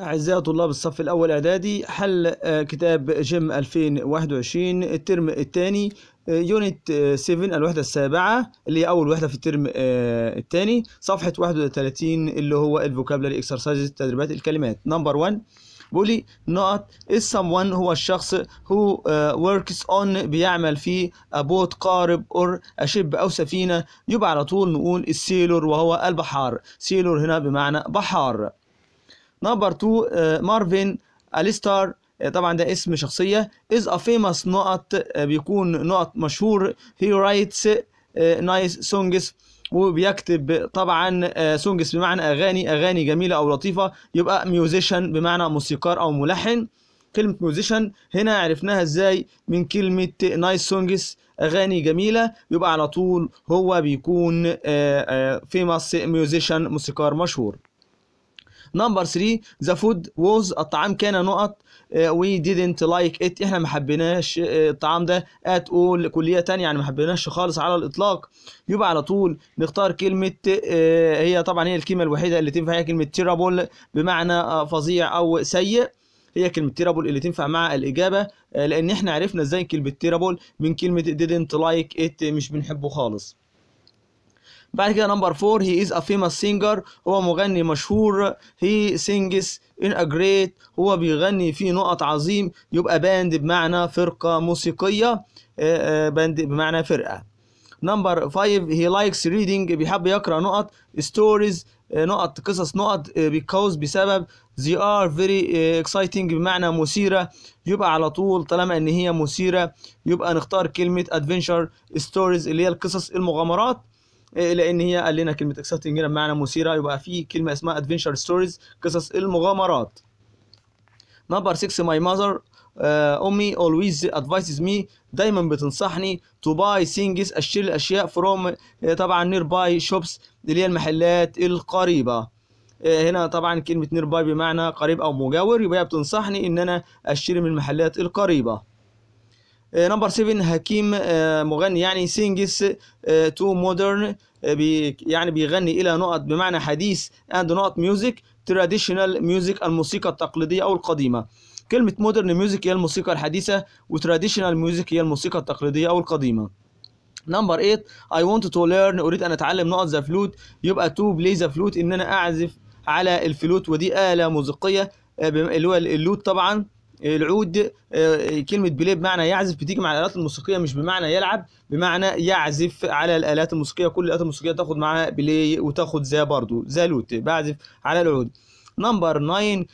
أعزائي طلاب الصف الأول إعدادي حل آه، كتاب جيم 2021 الترم الثاني آه، يونت 7 آه، الوحدة السابعة اللي هي أول وحدة في الترم الثاني صفحة 31 اللي هو الفوكابلري اكسرسايز تدريبات الكلمات نمبر 1 بولي نقط is someone هو الشخص who uh, works on بيعمل في أبوت قارب أور أشب أو سفينة يبقى على طول نقول السيلور وهو البحار سيلور هنا بمعنى بحار نمبر 2 آه، مارفن اليستار آه، طبعا ده اسم شخصية is a famous نقط آه، بيكون نقط مشهور he writes nice songs وبيكتب طبعا سونجز بمعنى اغاني اغاني جميله او لطيفه يبقى ميوزيشن بمعنى موسيقار او ملحن كلمه ميوزيشن هنا عرفناها ازاي من كلمه نايس سونجز اغاني جميله يبقى على طول هو بيكون فيمس ميوزيشن موسيقار مشهور نمبر 3 ذا فود ووز الطعام كان نقط وي ديدنت لايك ات احنا ما حبيناش uh, الطعام ده ات اول كليه ثانيه يعني ما حبيناش خالص على الاطلاق يبقى على طول نختار كلمه uh, هي طبعا هي الكلمه الوحيده اللي تنفع هي كلمه تيرابول بمعنى uh, فظيع او سيء هي كلمة تيرابول اللي تنفع مع الإجابة لأن إحنا عرفنا إزاي كلمة تيرابول من كلمة didn't like it مش بنحبه خالص بعد كده نمبر 4 هي از ا فيمس سينجر هو مغني مشهور هي سينجز ان ا جريت هو بيغني في نقط عظيم يبقى باند بمعنى فرقه موسيقيه باند آه، آه، بمعنى فرقه نمبر 5 هي لايكس ريدنج بيحب يقرا نقط ستوريز آه، نقط قصص نقط بيكوز بسبب زي ار فيري اكسايتنج بمعنى مثيرة يبقى على طول طالما ان هي مثيرة يبقى نختار كلمة ادفنتشر ستوريز اللي هي القصص المغامرات إيه، لان هي قال لنا كلمه اكسايتنج هنا بمعنى مثيره يبقى في كلمه اسمها ادفنشر ستوريز قصص المغامرات نمبر 6 ماي ماذر امي اولويز ادفايسز مي دايما بتنصحني تو باي ثينجز اشتري الاشياء فروم آه، طبعا نير باي شوبس اللي هي المحلات القريبه آه، هنا طبعا كلمه نير باي بمعنى قريب او مجاور يبقى هي بتنصحني ان انا اشتري من المحلات القريبه آه، نمبر 7 هكيم آه، مغني يعني سينجس آه، تو مودرن يعني بيغني الى نقط بمعنى حديث اند نقط ميوزك تراديشنال ميوزك الموسيقى التقليديه او القديمه كلمه مودرن ميوزك هي الموسيقى الحديثه وتراديشنال ميوزك هي الموسيقى التقليديه او القديمه نمبر 8 I want to learn أريد أن أتعلم نقط ذا فلوت يبقى تو بلاي ذا فلوت إن أنا أعزف على الفلوت ودي آلة موسيقية اللي هو اللوت طبعا العود آه، كلمة بلاي بمعنى يعزف بتيجي مع الآلات الموسيقية مش بمعنى يلعب بمعنى يعزف على الآلات الموسيقية كل الآلات الموسيقية تاخد معاها بلاي وتاخد زي برضو لوت بعزف على العود نمبر 9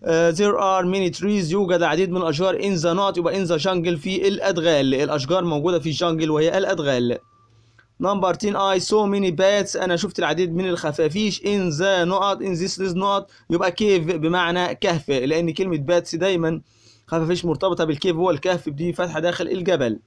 Uh, آه، there are many trees يوجد العديد من الأشجار in the not يبقى in the jungle في الأدغال الأشجار موجودة في الجنجل وهي الأدغال نمبر 10 I saw many bats أنا شفت العديد من الخفافيش in the نقط in this this نقط يبقى كيف بمعنى كهف لأن كلمة باتس دايما خفافيش مرتبطة بالكيف هو الكهف بدي فتحة داخل الجبل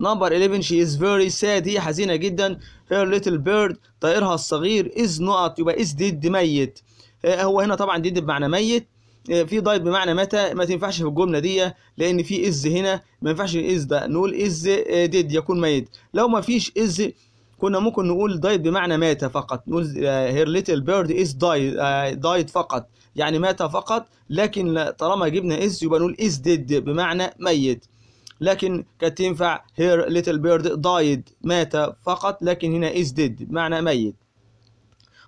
نمبر 11 she is very sad هي حزينة جدا her little bird طائرها الصغير is نقط يبقى is ديد ميت هو هنا طبعا ديد بمعنى ميت آه، في دايت بمعنى متى ما تنفعش في الجمله دي لان في از هنا ما ينفعش از ده نقول از آه، ديد يكون ميت لو ما فيش از كنا ممكن نقول دايت بمعنى مات فقط نقول هير ليتل بيرد از دايت فقط يعني مات فقط لكن طالما جبنا از يبقى نقول از ديد بمعنى ميت لكن كانت تنفع هير ليتل بيرد دايت مات فقط لكن هنا از ديد بمعنى ميت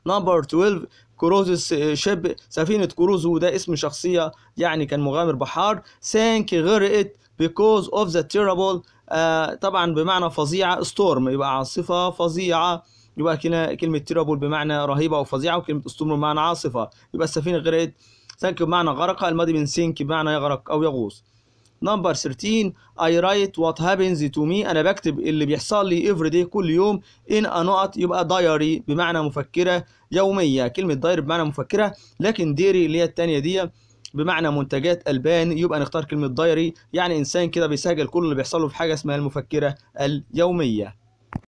نمبر 12 كروز شيب سفينة كروز وده اسم شخصية يعني كان مغامر بحار سانك غرقت because of the terrible آه طبعا بمعنى فظيعة storm يبقى عاصفة فظيعة يبقى كنا كلمة terrible بمعنى رهيبة أو فظيعة وكلمة storm بمعنى عاصفة يبقى السفينة غرقت سانك بمعنى غرق الماضي من سينك بمعنى يغرق أو يغوص نمبر 13 I write what happens to me أنا بكتب اللي بيحصل لي every day كل يوم in a note يبقى diary بمعنى مفكرة يومية كلمة diary بمعنى مفكرة لكن ديري اللي هي التانية دي بمعنى منتجات ألبان يبقى نختار كلمة diary يعني إنسان كده بيسجل كل اللي بيحصل له في حاجة اسمها المفكرة اليومية